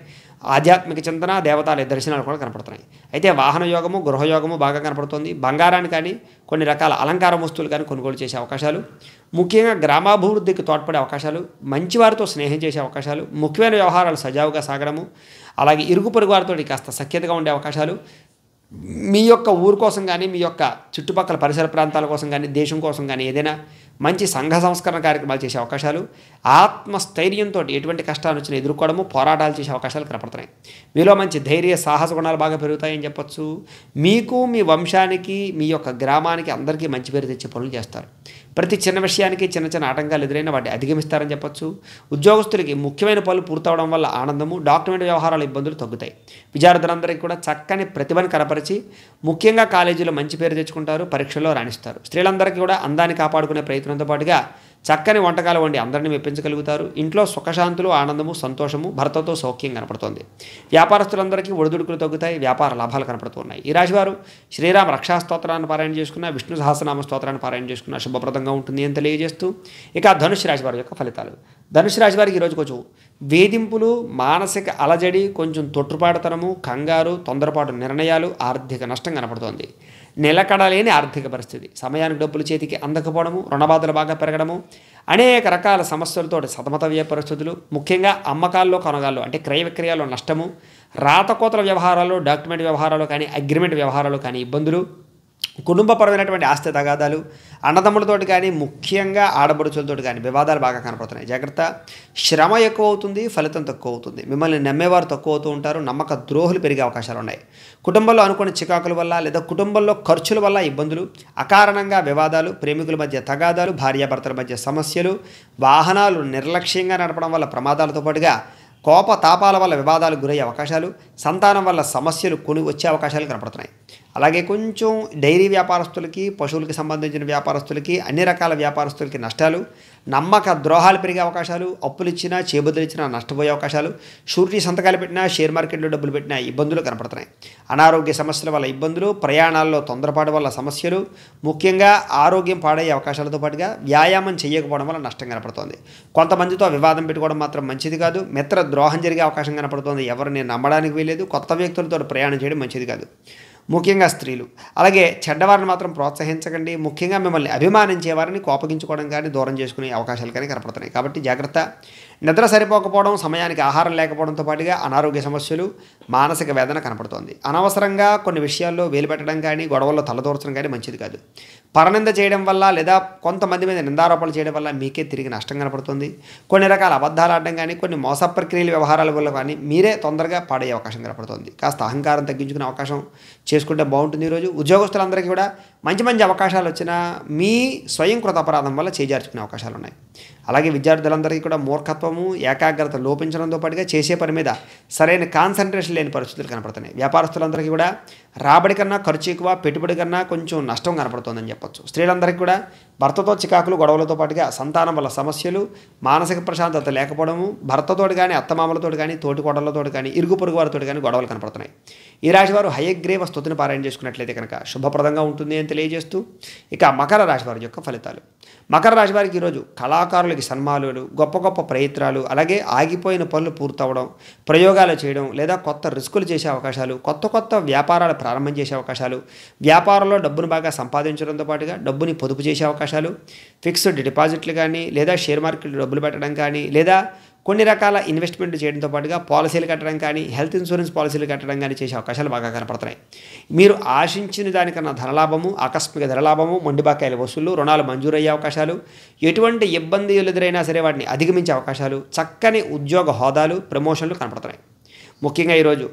Speaker 1: ఆధ్యాత్మిక చింతన దేవతాల దర్శనాలు కూడా కనపడుతున్నాయి అయితే వాహన యోగము గృహయోగము బాగా కనపడుతుంది బంగారాన్ని కానీ కొన్ని రకాల అలంకార వస్తువులు కానీ కొనుగోలు చేసే అవకాశాలు ముఖ్యంగా గ్రామాభివృద్ధికి తోడ్పడే అవకాశాలు మంచివారితో స్నేహం చేసే అవకాశాలు ముఖ్యమైన వ్యవహారాలు సజావుగా సాగడము అలాగే ఇరుగు పొరుగు వారితో కాస్త సఖ్యతగా ఉండే అవకాశాలు మీ యొక్క ఊరు కోసం కానీ మీ యొక్క చుట్టుపక్కల పరిసర ప్రాంతాల కోసం కానీ దేశం కోసం కానీ ఏదైనా మంచి సంఘ సంస్కరణ కార్యక్రమాలు చేసే అవకాశాలు ఆత్మస్థైర్యంతో ఎటువంటి కష్టాలు వచ్చినా ఎదుర్కోవడము పోరాటాలు చేసే అవకాశాలు కనపడుతున్నాయి మీలో మంచి ధైర్య సాహస గుణాలు బాగా పెరుగుతాయని చెప్పచ్చు మీకు మీ వంశానికి మీ యొక్క గ్రామానికి అందరికీ మంచి పేరు తెచ్చే పనులు చేస్తారు ప్రతి చిన్న విషయానికి చిన్న చిన్న ఆటంకాలు ఎదురైనా వాటిని అధిగమిస్తారని చెప్పచ్చు ఉద్యోగస్తులకి ముఖ్యమైన పనులు పూర్తవడం వల్ల ఆనందము డాక్యుమెంట్ వ్యవహారాల ఇబ్బందులు తగ్గుతాయి విద్యార్థులందరికీ కూడా చక్కని ప్రతిభను కనపరిచి ముఖ్యంగా కాలేజీలో మంచి పేరు తెచ్చుకుంటారు పరీక్షల్లో రాణిస్తారు స్త్రీలందరికీ కూడా అందాన్ని కాపాడుకునే ప్రయత్నం చెప్పడంతో పాటుగా చక్కని వంటకాలు వండి అందరినీ మెప్పించగలుగుతారు ఇంట్లో సుఖశాంతులు ఆనందము సంతోషము భర్తతో సౌఖ్యం కనపడుతోంది వ్యాపారస్తులందరికీ ఒడిదుడుకులు తగ్గుతాయి వ్యాపార లాభాలు కనపడుతున్నాయి ఈ రాశివారు శ్రీరామ రక్షా స్తోత్రాన్ని పారాయణ చేసుకున్న విష్ణు సహస్రనామ స్తోత్రాన్ని పారాయణ చేసుకున్న శుభప్రదంగా ఉంటుంది అని తెలియజేస్తూ ఇక ధనుష్ రాశివారి యొక్క ఫలితాలు ధనుసు రాశి వారికి ఈరోజు కొంచెం వేధింపులు మానసిక అలజడి కొంచెం తొట్టుపాటుతనము కంగారు తొందరపాటు నిర్ణయాలు ఆర్థిక నష్టం కనపడుతోంది నిలకడలేని ఆర్థిక పరిస్థితి సమయానికి డబ్బులు చేతికి అందకపోవడము రుణబాధలు బాగా పెరగడము అనేక రకాల సమస్యలతో సతమతవ్య పరిస్థితులు ముఖ్యంగా అమ్మకాల్లో కొనగాళ్ళు అంటే క్రయ విక్రయాల్లో నష్టము రాతకోతల వ్యవహారాలు డాక్యుమెంట్ వ్యవహారాలు కానీ అగ్రిమెంట్ వ్యవహారాలు కానీ ఇబ్బందులు కుటుంబపరమైనటువంటి ఆస్తి తగాదాలు అన్నదమ్ములతోటి కానీ ముఖ్యంగా ఆడబడుచులతోటి కానీ వివాదాలు బాగా కనపడుతున్నాయి జాగ్రత్త శ్రమ ఎక్కువ అవుతుంది ఫలితం తక్కువ అవుతుంది మిమ్మల్ని నమ్మేవారు తక్కువ అవుతూ ఉంటారు నమ్మక ద్రోహులు పెరిగే అవకాశాలు ఉన్నాయి కుటుంబంలో అనుకున్న చికాకుల వల్ల లేదా కుటుంబంలో ఖర్చుల వల్ల ఇబ్బందులు అకారణంగా వివాదాలు ప్రేమికుల మధ్య తగాదాలు భార్యాభర్తల మధ్య సమస్యలు వాహనాలు నిర్లక్ష్యంగా నడపడం వల్ల ప్రమాదాలతో పాటుగా కోప తాపాల వల్ల వివాదాలు గురయ్యే అవకాశాలు సంతానం వల్ల సమస్యలు కొని వచ్చే అవకాశాలు కనపడుతున్నాయి అలాగే కొంచెం డైరీ వ్యాపారస్తులకి పశువులకి సంబంధించిన వ్యాపారస్తులకి అన్ని రకాల వ్యాపారస్తులకి నష్టాలు నమ్మక ద్రోహాలు పెరిగే అవకాశాలు అప్పులు ఇచ్చినా చేబుద్దులు ఇచ్చినా నష్టపోయే అవకాశాలు షూరిటీ సంతకాలు పెట్టినా షేర్ మార్కెట్లో డబ్బులు పెట్టినా ఇబ్బందులు కనపడుతున్నాయి అనారోగ్య సమస్యల వల్ల ఇబ్బందులు ప్రయాణాల్లో తొందరపాటు వల్ల సమస్యలు ముఖ్యంగా ఆరోగ్యం పాడయ్యే అవకాశాలతో పాటుగా వ్యాయామం చేయకపోవడం వల్ల నష్టం కనపడుతోంది కొంతమందితో వివాదం పెట్టుకోవడం మాత్రం మంచిది కాదు మిత్ర ద్రోహం జరిగే అవకాశం కనపడుతోంది ఎవరిని నమ్మడానికి వీలేదు కొత్త వ్యక్తులతో ప్రయాణం చేయడం మంచిది కాదు ముఖ్యంగా స్త్రీలు అలాగే చెడ్డవారిని మాత్రం ప్రోత్సహించకండి ముఖ్యంగా మిమ్మల్ని అభిమానించే వారిని కోపగించుకోవడం కానీ దూరం చేసుకునే అవకాశాలు కానీ కనపడుతున్నాయి కాబట్టి జాగ్రత్త నిద్ర సరిపోకపోవడం సమయానికి ఆహారం లేకపోవడంతో పాటుగా అనారోగ్య సమస్యలు మానసిక వేదన కనపడుతోంది అనవసరంగా కొన్ని విషయాల్లో వేలు పెట్టడం కానీ గొడవల్లో తలదూర్చడం కానీ మంచిది కాదు పరనింద చేయడం వల్ల లేదా కొంతమంది మీద నిందారోపణలు చేయడం వల్ల మీకే తిరిగి నష్టం కనపడుతుంది కొన్ని రకాల అబద్ధాలు ఆడడం కానీ కొన్ని మోస ప్రక్రియల వ్యవహారాల వల్ల కానీ మీరే తొందరగా పాడే అవకాశం కనపడుతుంది కాస్త అహంకారం తగ్గించుకునే అవకాశం చేసుకుంటే బాగుంటుంది ఈరోజు ఉద్యోగస్తులందరికీ కూడా మంచి మంచి అవకాశాలు వచ్చినా మీ స్వయం కృత అపరాధం వల్ల చేజార్చుకునే అవకాశాలు ఉన్నాయి అలాగే విద్యార్థులందరికీ కూడా మూర్ఖత్వము ఏకాగ్రత లోపించడంతో పాటుగా చేసే పని మీద సరైన కాన్సన్ట్రేషన్ లేని పరిస్థితులు కనపడుతున్నాయి వ్యాపారస్తులందరికీ కూడా రాబడి కన్నా ఖర్చు ఎక్కువ పెట్టుబడి కన్నా కొంచెం నష్టం కనపడుతుందని చెప్పొచ్చు స్త్రీలందరికీ కూడా భర్తతో చికాకులు గొడవలతో పాటుగా సంతానం వల్ల సమస్యలు మానసిక ప్రశాంతత లేకపోవడము భర్తతోటి కానీ అత్తమామలతో కానీ తోటి కోడలతో కానీ ఇరుగు పొరుగు వారితో కానీ గొడవలు కనపడుతున్నాయి ఈ రాశివారు హయగ్రీవ స్థుతిని పారాయణ చేసుకున్నట్లయితే కనుక శుభప్రదంగా ఉంటుంది అని తెలియజేస్తూ ఇక మకర రాశివారి యొక్క ఫలితాలు మకర రాశివారికి ఈరోజు కళాకారులకి సన్మానాలు గొప్ప గొప్ప ప్రయత్నాలు అలాగే ఆగిపోయిన పనులు పూర్తవడం ప్రయోగాలు చేయడం లేదా కొత్త రిస్కులు చేసే అవకాశాలు కొత్త కొత్త వ్యాపారాలు ప్రారంభం చేసే అవకాశాలు వ్యాపారంలో డబ్బును బాగా సంపాదించడంతో పాటుగా డబ్బుని పొదుపు చేసే అవకాశం అవకాశాలు ఫిక్స్డ్ డిపాజిట్లు కానీ లేదా షేర్ మార్కెట్ డబ్బులు పెట్టడం కానీ లేదా కొన్ని రకాల ఇన్వెస్ట్మెంట్ చేయడంతో పాటుగా పాలసీలు కట్టడం కానీ హెల్త్ ఇన్సూరెన్స్ పాలసీలు కట్టడం కానీ చేసే అవకాశాలు బాగా కనపడుతున్నాయి మీరు ఆశించిన దానికన్నా ధనలాభము ఆకస్మిక ధనలాభము మొండిబాకాయల వసూలు రుణాలు మంజూరయ్యే అవకాశాలు ఎటువంటి ఇబ్బందులు ఎదురైనా సరే వాటిని అధిగమించే అవకాశాలు చక్కని ఉద్యోగ హోదాలు ప్రమోషన్లు కనపడుతున్నాయి ముఖ్యంగా ఈరోజు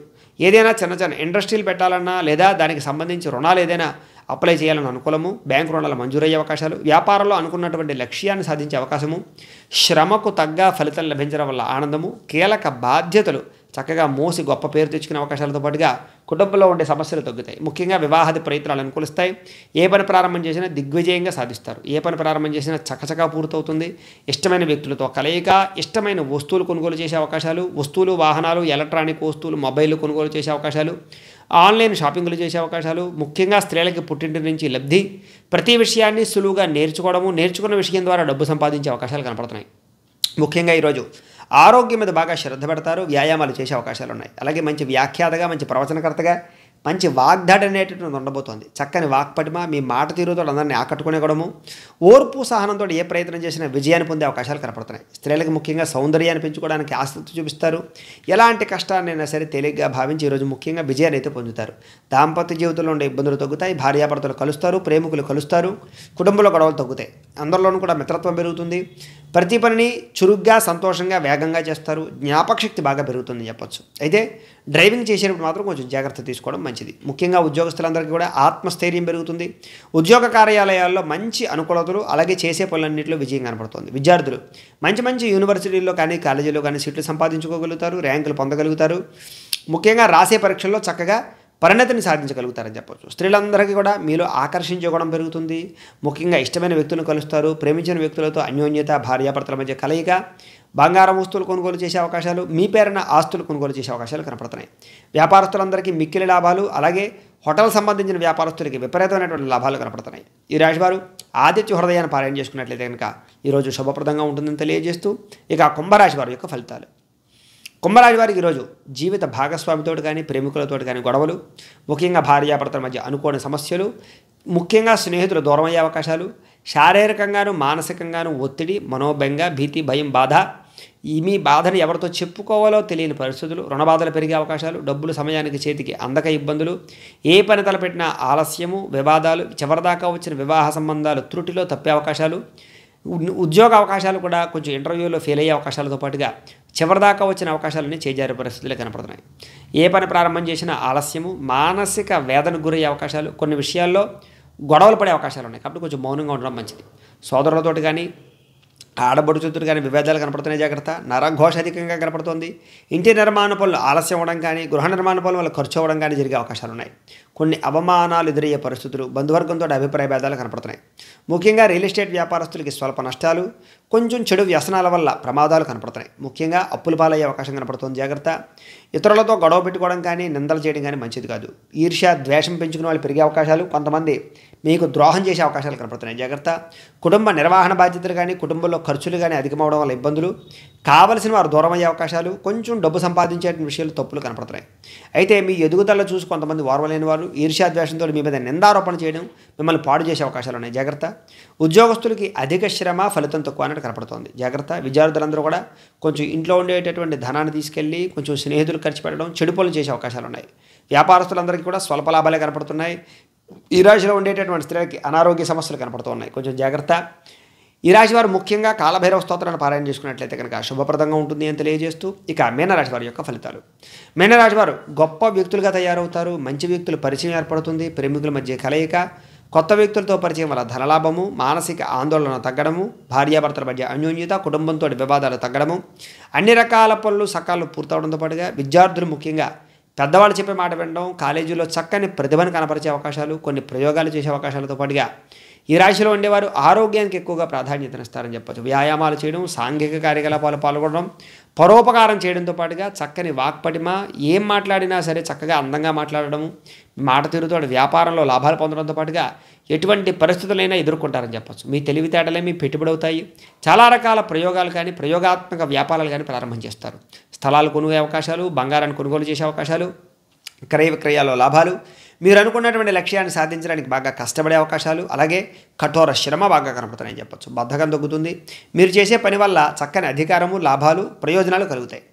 Speaker 1: ఏదైనా చిన్న చిన్న ఇండస్ట్రీలు పెట్టాలన్నా లేదా దానికి సంబంధించి రుణాలు ఏదైనా అప్లై చేయాలని అనుకూలము బ్యాంకు రుణాల మంజూరయ్యే అవకాశాలు వ్యాపారంలో అనుకున్నటువంటి లక్ష్యాన్ని సాధించే అవకాశము శ్రమకు తగ్గ ఫలితం లభించడం వల్ల ఆనందము కీలక బాధ్యతలు చక్కగా మోసి గొప్ప పేరు తెచ్చుకునే అవకాశాలతో పాటుగా కుటుంబంలో ఉండే సమస్యలు తగ్గుతాయి ముఖ్యంగా వివాహాది ప్రయత్నాలు అనుకూలిస్తాయి ఏ పని ప్రారంభం చేసినా దిగ్విజయంగా సాధిస్తారు ఏ పని ప్రారంభం చేసినా చకచకా పూర్తవుతుంది ఇష్టమైన వ్యక్తులతో కలయిక ఇష్టమైన వస్తువులు కొనుగోలు చేసే అవకాశాలు వస్తువులు వాహనాలు ఎలక్ట్రానిక్ వస్తువులు మొబైల్ కొనుగోలు చేసే అవకాశాలు ఆన్లైన్ షాపింగ్లు చేసే అవకాశాలు ముఖ్యంగా స్త్రీలకి పుట్టింటి నుంచి లబ్ధి ప్రతి విషయాన్ని సులువుగా నేర్చుకోవడము నేర్చుకున్న విషయం ద్వారా డబ్బు సంపాదించే అవకాశాలు కనపడుతున్నాయి ముఖ్యంగా ఈరోజు ఆరోగ్యం మీద బాగా శ్రద్ధ పెడతారు వ్యాయామాలు చేసే అవకాశాలు ఉన్నాయి అలాగే మంచి వ్యాఖ్యాతగా మంచి ప్రవచనకర్తగా మంచి వాగ్దాడి అనేటటువంటి ఉండబోతోంది చక్కని వాక్పటిమ మీ మాట తీరుతో అందరినీ ఆకట్టుకునేగడము ఓర్పు సహనంతో ఏ ప్రయత్నం చేసినా విజయాన్ని పొందే అవకాశాలు కనపడుతున్నాయి స్త్రీలకు ముఖ్యంగా సౌందర్యాన్ని పెంచుకోవడానికి ఆసక్తి చూపిస్తారు ఎలాంటి అయినా సరే తేలిగ్గా భావించి ఈరోజు ముఖ్యంగా విజయాన్ని అయితే పొందుతారు దాంపత్య జీవితంలో ఉండే ఇబ్బందులు తగ్గుతాయి భార్యాభర్తలు కలుస్తారు ప్రేమికులు కలుస్తారు కుటుంబంలో గొడవలు తగ్గుతాయి అందరిలోనూ కూడా మిత్రత్వం పెరుగుతుంది ప్రతి పనిని చురుగ్గా సంతోషంగా వేగంగా చేస్తారు జ్ఞాపకశక్తి బాగా పెరుగుతుందని చెప్పచ్చు అయితే డ్రైవింగ్ చేసేటప్పుడు మాత్రం కొంచెం జాగ్రత్త తీసుకోవడం మంచిది ముఖ్యంగా ఉద్యోగస్తులందరికీ కూడా ఆత్మస్థైర్యం పెరుగుతుంది ఉద్యోగ కార్యాలయాల్లో మంచి అనుకూలతలు అలాగే చేసే పనులన్నింటిలో విజయం కనపడుతుంది విద్యార్థులు మంచి మంచి యూనివర్సిటీల్లో కానీ కాలేజీలో కానీ సీట్లు సంపాదించుకోగలుగుతారు ర్యాంకులు పొందగలుగుతారు ముఖ్యంగా రాసే పరీక్షల్లో చక్కగా పరిణతిని సాధించగలుగుతారని చెప్పవచ్చు స్త్రీలందరికీ కూడా మీలో ఆకర్షించుకోవడం పెరుగుతుంది ముఖ్యంగా ఇష్టమైన వ్యక్తులను కలుస్తారు ప్రేమించిన వ్యక్తులతో అన్యోన్యత భార్యాభర్తల మధ్య కలయిక బంగారం వస్తువులు కొనుగోలు చేసే అవకాశాలు మీ పేరున ఆస్తులు కొనుగోలు చేసే అవకాశాలు కనపడుతున్నాయి వ్యాపారస్తులందరికీ మిక్కిలి లాభాలు అలాగే హోటల్ సంబంధించిన వ్యాపారస్తులకి విపరీతమైనటువంటి లాభాలు కనపడుతున్నాయి ఈ రాశివారు ఆదిత్య హృదయాన్ని పారాయణ చేసుకున్నట్లయితే కనుక ఈరోజు శుభప్రదంగా ఉంటుందని తెలియజేస్తూ ఇక కుంభరాశి వారి యొక్క ఫలితాలు కుంభరాజు వారికి ఈరోజు జీవిత భాగస్వామితో కానీ ప్రేమికులతో కానీ గొడవలు ముఖ్యంగా భార్యాభర్తల మధ్య అనుకోని సమస్యలు ముఖ్యంగా స్నేహితులు దూరమయ్యే అవకాశాలు శారీరకంగాను మానసికంగాను ఒత్తిడి మనోభంగ భీతి భయం బాధ ఈ మీ బాధను ఎవరితో చెప్పుకోవాలో తెలియని పరిస్థితులు రుణబాధలు పెరిగే అవకాశాలు డబ్బులు సమయానికి చేతికి అందక ఇబ్బందులు ఏ పని తలపెట్టినా ఆలస్యము వివాదాలు చివరిదాకా వచ్చిన వివాహ సంబంధాలు త్రుటిలో తప్పే అవకాశాలు ఉద్యోగ అవకాశాలు కూడా కొంచెం ఇంటర్వ్యూలో ఫెయిల్ అయ్యే అవకాశాలతో పాటుగా చివరిదాకా వచ్చిన అవకాశాలన్నీ చేజారే పరిస్థితులే కనపడుతున్నాయి ఏ పని ప్రారంభం చేసినా ఆలస్యము మానసిక వేదనకు గురయ్యే అవకాశాలు కొన్ని విషయాల్లో గొడవలు పడే అవకాశాలు ఉన్నాయి కాబట్టి కొంచెం మౌనంగా ఉండడం మంచిది సోదరులతోటి కానీ ఆడబడుచుతుడు కానీ విభేదాలు కనపడుతున్నాయి జాగ్రత్త నరఘోష అధికంగా కనపడుతుంది ఇంటి నిర్మాణ పనులు ఆలస్యం అవ్వడం కానీ గృహ నిర్మాణ పనులు వల్ల ఖర్చు అవ్వడం కానీ జరిగే అవకాశాలు ఉన్నాయి కొన్ని అవమానాలు ఎదురయ్యే పరిస్థితులు బంధువర్గంతో అభిప్రాయ భేదాలు కనపడుతున్నాయి ముఖ్యంగా రియల్ ఎస్టేట్ వ్యాపారస్తులకి స్వల్ప నష్టాలు కొంచెం చెడు వ్యసనాల వల్ల ప్రమాదాలు కనపడుతున్నాయి ముఖ్యంగా అప్పుల పాలయ్యే అవకాశం కనపడుతుంది జాగ్రత్త ఇతరులతో గొడవ పెట్టుకోవడం కానీ నిందలు చేయడం కానీ మంచిది కాదు ఈర్ష్య ద్వేషం పెంచుకునే వాళ్ళు పెరిగే అవకాశాలు కొంతమంది మీకు ద్రోహం చేసే అవకాశాలు కనపడుతున్నాయి జాగ్రత్త కుటుంబ నిర్వహణ బాధ్యతలు కానీ కుటుంబంలో ఖర్చులు కానీ అధికమవడం వల్ల ఇబ్బందులు కావలసిన వారు దూరం అయ్యే అవకాశాలు కొంచెం డబ్బు సంపాదించే విషయాలు తప్పులు కనపడుతున్నాయి అయితే మీ ఎదుగుదల చూసి కొంతమంది ఓర్వలేని వారు ఈర్ష్యాద్వేషంతో మీ మీద నిందారోపణ చేయడం మిమ్మల్ని పాడు చేసే అవకాశాలు ఉన్నాయి జాగ్రత్త ఉద్యోగస్తులకి అధిక శ్రమ ఫలితం తక్కువ అన్నట్టు కనపడుతోంది జాగ్రత్త విద్యార్థులందరూ కూడా కొంచెం ఇంట్లో ఉండేటటువంటి ధనాన్ని తీసుకెళ్ళి కొంచెం స్నేహితులు పైసలు ఖర్చు పెట్టడం చెడు పనులు చేసే అవకాశాలు ఉన్నాయి వ్యాపారస్తులందరికీ కూడా స్వల్ప లాభాలే కనపడుతున్నాయి ఈ రాశిలో ఉండేటటువంటి స్త్రీలకి అనారోగ్య సమస్యలు ఉన్నాయి కొంచెం జాగ్రత్త ఈ రాశి వారు ముఖ్యంగా కాలభైరవ స్తోత్రాన్ని పారాయణ చేసుకున్నట్లయితే కనుక శుభప్రదంగా ఉంటుంది అని తెలియజేస్తూ ఇక మీనరాశి వారి యొక్క ఫలితాలు మీనరాశి వారు గొప్ప వ్యక్తులుగా తయారవుతారు మంచి వ్యక్తుల పరిచయం ఏర్పడుతుంది ప్రేమికుల మధ్య కలయిక కొత్త వ్యక్తులతో పరిచయం వల్ల ధనలాభము మానసిక ఆందోళన తగ్గడము భార్యాభర్తల మధ్య అన్యోన్యత కుటుంబంతో వివాదాలు తగ్గడము అన్ని రకాల పనులు సకాలు పూర్తవడంతో పాటుగా విద్యార్థులు ముఖ్యంగా పెద్దవాళ్ళు చెప్పే మాట వినడం కాలేజీలో చక్కని ప్రతిభను కనపరిచే అవకాశాలు కొన్ని ప్రయోగాలు చేసే అవకాశాలతో పాటుగా ఈ రాశిలో ఉండేవారు ఆరోగ్యానికి ఎక్కువగా ప్రాధాన్యతనిస్తారని చెప్పచ్చు వ్యాయామాలు చేయడం సాంఘిక కార్యకలాపాలు పాల్గొనడం పరోపకారం చేయడంతో పాటుగా చక్కని వాక్పటిమ ఏం మాట్లాడినా సరే చక్కగా అందంగా మాట్లాడడం మాట తీరుతో వ్యాపారంలో లాభాలు పొందడంతో పాటుగా ఎటువంటి పరిస్థితులైనా ఎదుర్కొంటారని చెప్పచ్చు మీ తెలివితేటలే మీ పెట్టుబడి అవుతాయి చాలా రకాల ప్రయోగాలు కానీ ప్రయోగాత్మక వ్యాపారాలు కానీ ప్రారంభం చేస్తారు స్థలాలు కొనుగోలు అవకాశాలు బంగారాన్ని కొనుగోలు చేసే అవకాశాలు క్రయ విక్రయాల్లో లాభాలు మీరు అనుకున్నటువంటి లక్ష్యాన్ని సాధించడానికి బాగా కష్టపడే అవకాశాలు అలాగే కఠోర శ్రమ బాగా కనపడుతున్నాయని చెప్పొచ్చు బద్ధకం తగ్గుతుంది మీరు చేసే పని వల్ల చక్కని అధికారము లాభాలు ప్రయోజనాలు కలుగుతాయి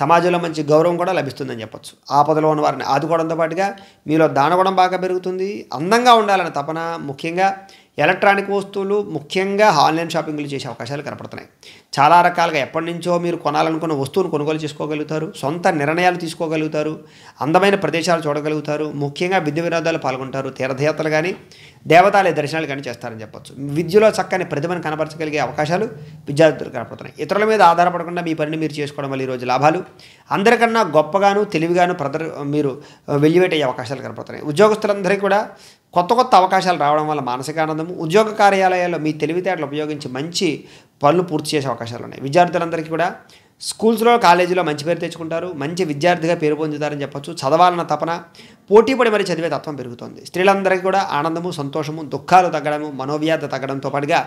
Speaker 1: సమాజంలో మంచి గౌరవం కూడా లభిస్తుందని చెప్పచ్చు ఆపదలో ఉన్న వారిని ఆదుకోవడంతో పాటుగా మీలో దానగుణం బాగా పెరుగుతుంది అందంగా ఉండాలన్న తపన ముఖ్యంగా ఎలక్ట్రానిక్ వస్తువులు ముఖ్యంగా ఆన్లైన్ షాపింగ్లు చేసే అవకాశాలు కనపడుతున్నాయి చాలా రకాలుగా ఎప్పటి నుంచో మీరు కొనాలనుకున్న వస్తువును కొనుగోలు చేసుకోగలుగుతారు సొంత నిర్ణయాలు తీసుకోగలుగుతారు అందమైన ప్రదేశాలు చూడగలుగుతారు ముఖ్యంగా విద్య వినోదాలు పాల్గొంటారు తీర్థయాత్రలు కానీ దేవతాలయ దర్శనాలు కానీ చేస్తారని చెప్పచ్చు విద్యలో చక్కని ప్రతిభను కనపరచగలిగే అవకాశాలు విద్యార్థులు కనపడుతున్నాయి ఇతరుల మీద ఆధారపడకుండా మీ పనిని మీరు చేసుకోవడం వల్ల ఈరోజు లాభాలు అందరికన్నా గొప్పగాను తెలివిగాను ప్రదర్ మీరు వెల్లివేటయ్యే అవకాశాలు కనపడుతున్నాయి ఉద్యోగస్తులందరికీ కూడా కొత్త కొత్త అవకాశాలు రావడం వల్ల మానసిక ఆనందము ఉద్యోగ కార్యాలయాల్లో మీ తెలివితేటలు ఉపయోగించి మంచి పనులు పూర్తి చేసే అవకాశాలు ఉన్నాయి విద్యార్థులందరికీ కూడా స్కూల్స్లో కాలేజీలో మంచి పేరు తెచ్చుకుంటారు మంచి విద్యార్థిగా పేరు పొందుతారని చెప్పొచ్చు చదవాలన్న తపన పోటీపడి మరి చదివే తత్వం పెరుగుతుంది స్త్రీలందరికీ కూడా ఆనందము సంతోషము దుఃఖాలు తగ్గడము మనోవ్యాధి తగ్గడంతో పాటుగా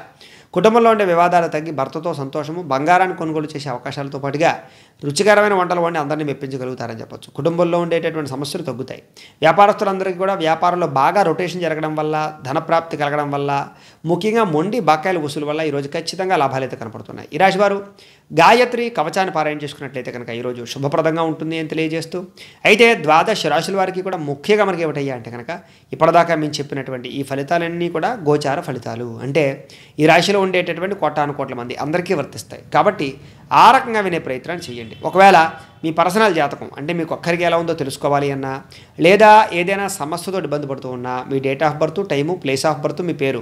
Speaker 1: కుటుంబంలో ఉండే వివాదాలు తగ్గి భర్తతో సంతోషము బంగారాన్ని కొనుగోలు చేసే అవకాశాలతో పాటుగా రుచికరమైన వంటలు వండి అందరినీ మెప్పించగలుగుతారని చెప్పచ్చు కుటుంబంలో ఉండేటటువంటి సమస్యలు తగ్గుతాయి వ్యాపారస్తులందరికీ కూడా వ్యాపారంలో బాగా రొటేషన్ జరగడం వల్ల ధనప్రాప్తి కలగడం వల్ల ముఖ్యంగా మొండి బకాయిల వసూలు వల్ల ఈరోజు ఖచ్చితంగా లాభాలు అయితే కనపడుతున్నాయి ఈ రాశి వారు గాయత్రి కవచాన్ని పారాయణ చేసుకున్నట్లయితే కనుక ఈరోజు శుభప్రదంగా ఉంటుంది అని తెలియజేస్తూ అయితే ద్వాదశ రాశుల వారికి కూడా ముఖ్యంగా మనకి ఏమిటయ్యా అంటే కనుక ఇప్పటిదాకా మేము చెప్పినటువంటి ఈ ఫలితాలన్నీ కూడా గోచార ఫలితాలు అంటే ఈ రాశిలో ఉండేటటువంటి కోటాను కోట్ల మంది అందరికీ వర్తిస్తాయి కాబట్టి ఆ రకంగా వినే ప్రయత్నం చేయండి ఒకవేళ మీ పర్సనల్ జాతకం అంటే మీకు ఒక్కరికి ఎలా ఉందో తెలుసుకోవాలి అన్నా లేదా ఏదైనా సమస్యతో ఇబ్బంది పడుతూ ఉన్నా మీ date of birth time place of birth మీ పేరు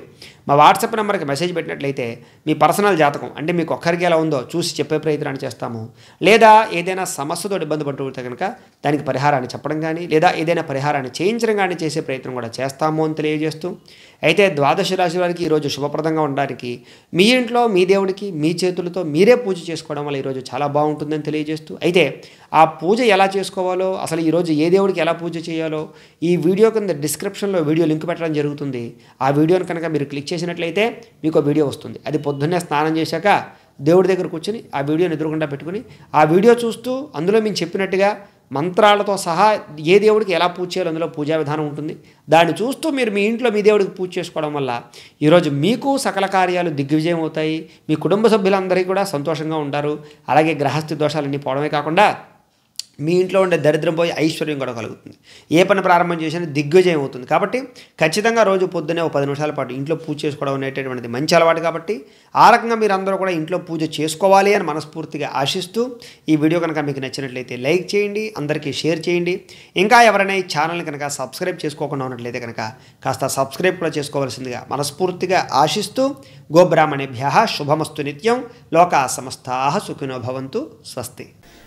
Speaker 1: మా వాట్సాప్ నెంబర్కి మెసేజ్ పెట్టినట్లయితే మీ పర్సనల్ జాతకం అంటే మీకు ఒక్కరికి ఎలా ఉందో చూసి చెప్పే ప్రయత్నాన్ని చేస్తాము లేదా ఏదైనా సమస్యతో ఇబ్బంది పడుతుంటే కనుక దానికి పరిహారాన్ని చెప్పడం కానీ లేదా ఏదైనా పరిహారాన్ని చేయించడం కానీ చేసే ప్రయత్నం కూడా చేస్తాము అని తెలియజేస్తూ అయితే ద్వాదశ రాశి వారికి ఈరోజు శుభప్రదంగా ఉండడానికి మీ ఇంట్లో మీ దేవుడికి మీ చేతులతో మీరే పూజ చేసుకోవడం వల్ల ఈరోజు చాలా బాగుంటుందని తెలియజేస్తూ అయితే ఆ పూజ ఎలా చేసుకోవాలో అసలు ఈరోజు ఏ దేవుడికి ఎలా పూజ చేయాలో ఈ వీడియో కింద డిస్క్రిప్షన్లో వీడియో లింక్ పెట్టడం జరుగుతుంది ఆ వీడియోని కనుక మీరు క్లిక్ చేసినట్లయితే మీకు వీడియో వస్తుంది అది పొద్దున్నే స్నానం చేశాక దేవుడి దగ్గర కూర్చొని ఆ వీడియోని ఎదురుకుండా పెట్టుకుని ఆ వీడియో చూస్తూ అందులో మేము చెప్పినట్టుగా మంత్రాలతో సహా ఏ దేవుడికి ఎలా పూజ చేయాలో అందులో పూజా విధానం ఉంటుంది దాన్ని చూస్తూ మీరు మీ ఇంట్లో మీ దేవుడికి పూజ చేసుకోవడం వల్ల ఈరోజు మీకు సకల కార్యాలు దిగ్విజయం అవుతాయి మీ కుటుంబ సభ్యులందరికీ కూడా సంతోషంగా ఉంటారు అలాగే గ్రహస్థి దోషాలన్నీ పోవడమే కాకుండా మీ ఇంట్లో ఉండే దరిద్రం పోయి ఐశ్వర్యం కూడా కలుగుతుంది ఏ పని ప్రారంభం చేసినా దిగ్గజయం అవుతుంది కాబట్టి ఖచ్చితంగా రోజు పొద్దునే ఒక పది నిమిషాల పాటు ఇంట్లో పూజ చేసుకోవడం అనేటటువంటిది మంచి అలవాటు కాబట్టి ఆ రకంగా మీరందరూ కూడా ఇంట్లో పూజ చేసుకోవాలి అని మనస్ఫూర్తిగా ఆశిస్తూ ఈ వీడియో కనుక మీకు నచ్చినట్లయితే లైక్ చేయండి అందరికీ షేర్ చేయండి ఇంకా ఎవరైనా ఈ ఛానల్ని కనుక సబ్స్క్రైబ్ చేసుకోకుండా ఉన్నట్లయితే కనుక కాస్త సబ్స్క్రైబ్ కూడా చేసుకోవాల్సిందిగా మనస్ఫూర్తిగా ఆశిస్తూ గోబ్రాహ్మణిభ్య శుభమస్తు నిత్యం లోకా సమస్తా సుఖినో భవంతు స్వస్తి